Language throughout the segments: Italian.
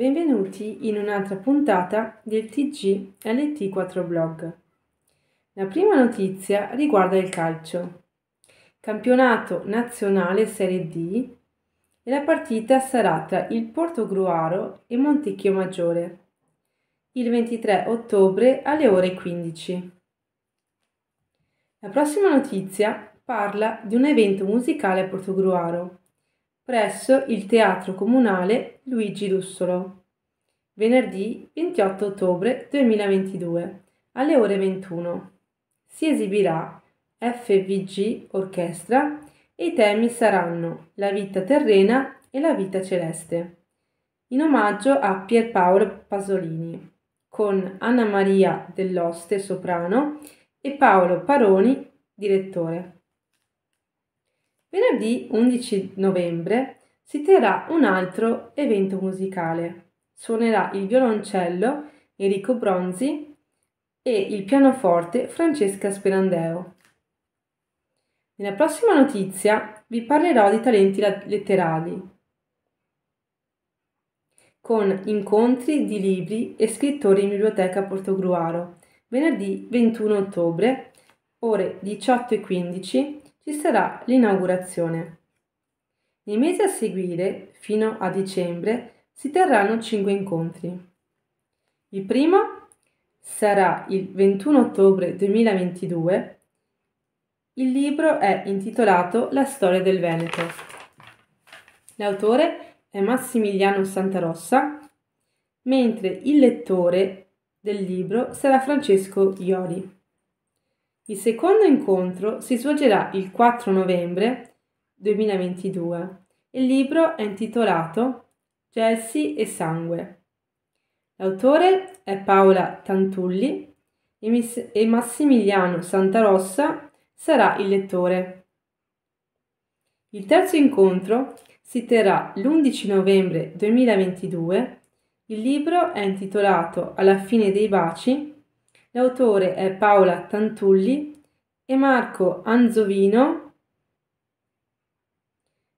Benvenuti in un'altra puntata del TG LT4 Blog. La prima notizia riguarda il calcio. Campionato nazionale Serie D e la partita sarà tra il Portogruaro e Montecchio Maggiore il 23 ottobre alle ore 15. La prossima notizia parla di un evento musicale a Portogruaro presso il Teatro Comunale Luigi Russolo, venerdì 28 ottobre 2022 alle ore 21. Si esibirà FVG Orchestra e i temi saranno la vita terrena e la vita celeste, in omaggio a Pierpaolo Pasolini, con Anna Maria Dell'Oste soprano e Paolo Paroni direttore. Venerdì 11 novembre si terrà un altro evento musicale. Suonerà il violoncello Enrico Bronzi e il pianoforte Francesca Sperandeo. Nella prossima notizia vi parlerò di talenti letterari, con incontri di libri e scrittori in biblioteca Portogruaro, venerdì 21 ottobre, ore 18 e 15 ci sarà l'inaugurazione. Nei mesi a seguire, fino a dicembre, si terranno cinque incontri. Il primo sarà il 21 ottobre 2022. Il libro è intitolato La storia del Veneto. L'autore è Massimiliano Santarossa, mentre il lettore del libro sarà Francesco Iori. Il secondo incontro si svolgerà il 4 novembre 2022. Il libro è intitolato Gelsi e sangue. L'autore è Paola Tantulli e Massimiliano Santarossa sarà il lettore. Il terzo incontro si terrà l'11 novembre 2022. Il libro è intitolato Alla fine dei baci L'autore è Paola Tantulli e Marco Anzovino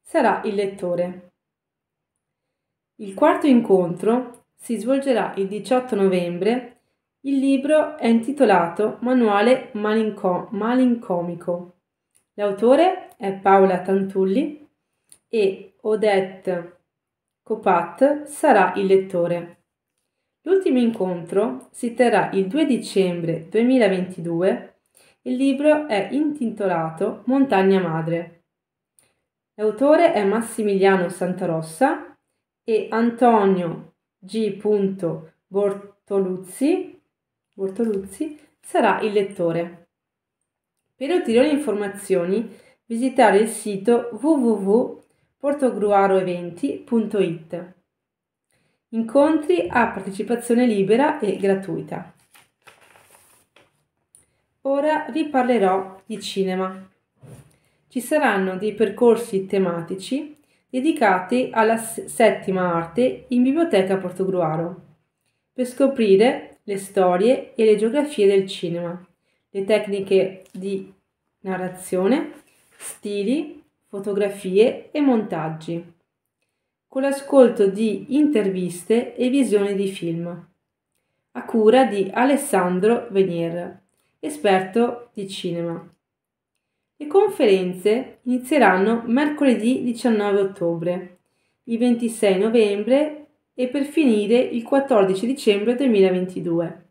sarà il lettore. Il quarto incontro si svolgerà il 18 novembre. Il libro è intitolato Manuale Malinco- Malincomico. L'autore è Paola Tantulli e Odette Copat sarà il lettore. L'ultimo incontro si terrà il 2 dicembre 2022. Il libro è intitolato Montagna Madre. L'autore è Massimiliano Santarossa e Antonio G. Bortoluzzi, Bortoluzzi sarà il lettore. Per ulteriori informazioni visitare il sito www.portogruaroeventi.it. Incontri a partecipazione libera e gratuita. Ora vi parlerò di cinema. Ci saranno dei percorsi tematici dedicati alla settima arte in Biblioteca Portogruaro per scoprire le storie e le geografie del cinema, le tecniche di narrazione, stili, fotografie e montaggi con l'ascolto di interviste e visioni di film, a cura di Alessandro Venier, esperto di cinema. Le conferenze inizieranno mercoledì 19 ottobre, il 26 novembre e per finire il 14 dicembre 2022.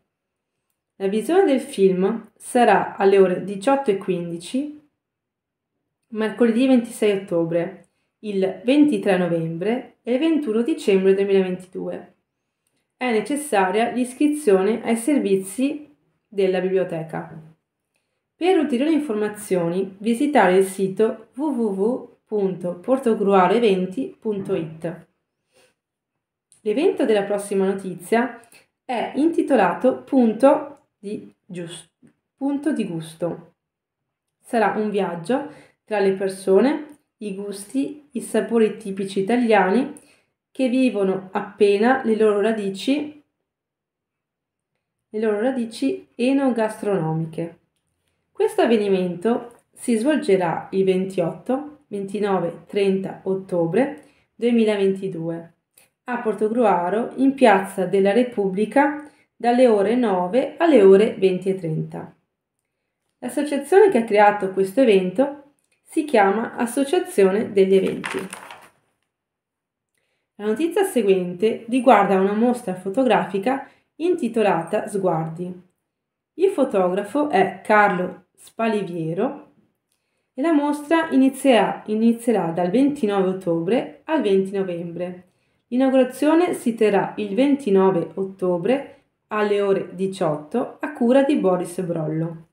La visione del film sarà alle ore 18.15 mercoledì 26 ottobre il 23 novembre e il 21 dicembre 2022. È necessaria l'iscrizione ai servizi della biblioteca. Per ulteriori informazioni visitare il sito www.portogruaroeventi.it. L'evento della prossima notizia è intitolato Punto di, giusto, punto di gusto. Sarà un viaggio tra le persone i gusti, i sapori tipici italiani che vivono appena le loro radici, le loro radici enogastronomiche. Questo avvenimento si svolgerà il 28, 29, 30 ottobre 2022 a Portogruaro in Piazza della Repubblica dalle ore 9 alle ore 20.30. L'associazione che ha creato questo evento si chiama Associazione degli Eventi. La notizia seguente riguarda una mostra fotografica intitolata Sguardi. Il fotografo è Carlo Spaliviero e la mostra inizierà, inizierà dal 29 ottobre al 20 novembre. L'inaugurazione si terrà il 29 ottobre alle ore 18 a cura di Boris Brollo.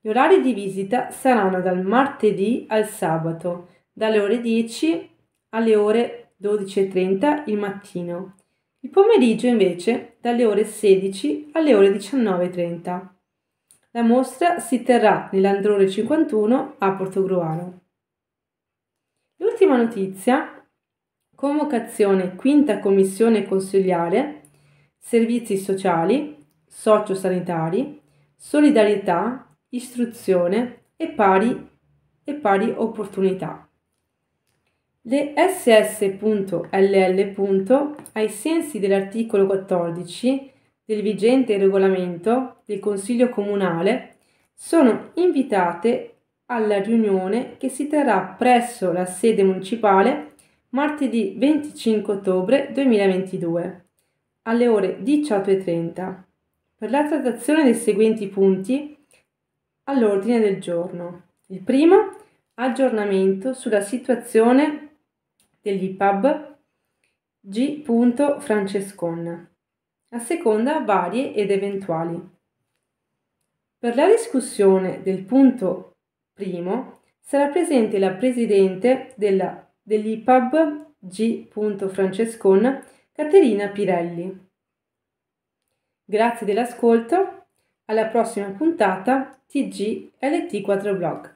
Gli orari di visita saranno dal martedì al sabato, dalle ore 10 alle ore 12.30 il mattino. Il pomeriggio invece dalle ore 16 alle ore 19.30. La mostra si terrà nell'Androne 51 a Portogruaro. L'ultima notizia, convocazione quinta commissione consiliare, servizi sociali, sociosanitari, solidarietà, istruzione e pari, e pari opportunità. Le SS.LL. ai sensi dell'articolo 14 del vigente regolamento del Consiglio Comunale sono invitate alla riunione che si terrà presso la sede municipale martedì 25 ottobre 2022 alle ore 18.30 per la trattazione dei seguenti punti all'ordine del giorno. Il primo, aggiornamento sulla situazione degli pub G. Francescon. La seconda, varie ed eventuali. Per la discussione del punto primo sarà presente la presidente della, dell'IPAB G. Francescon, Caterina Pirelli. Grazie dell'ascolto, alla prossima puntata TG LT4 Blog.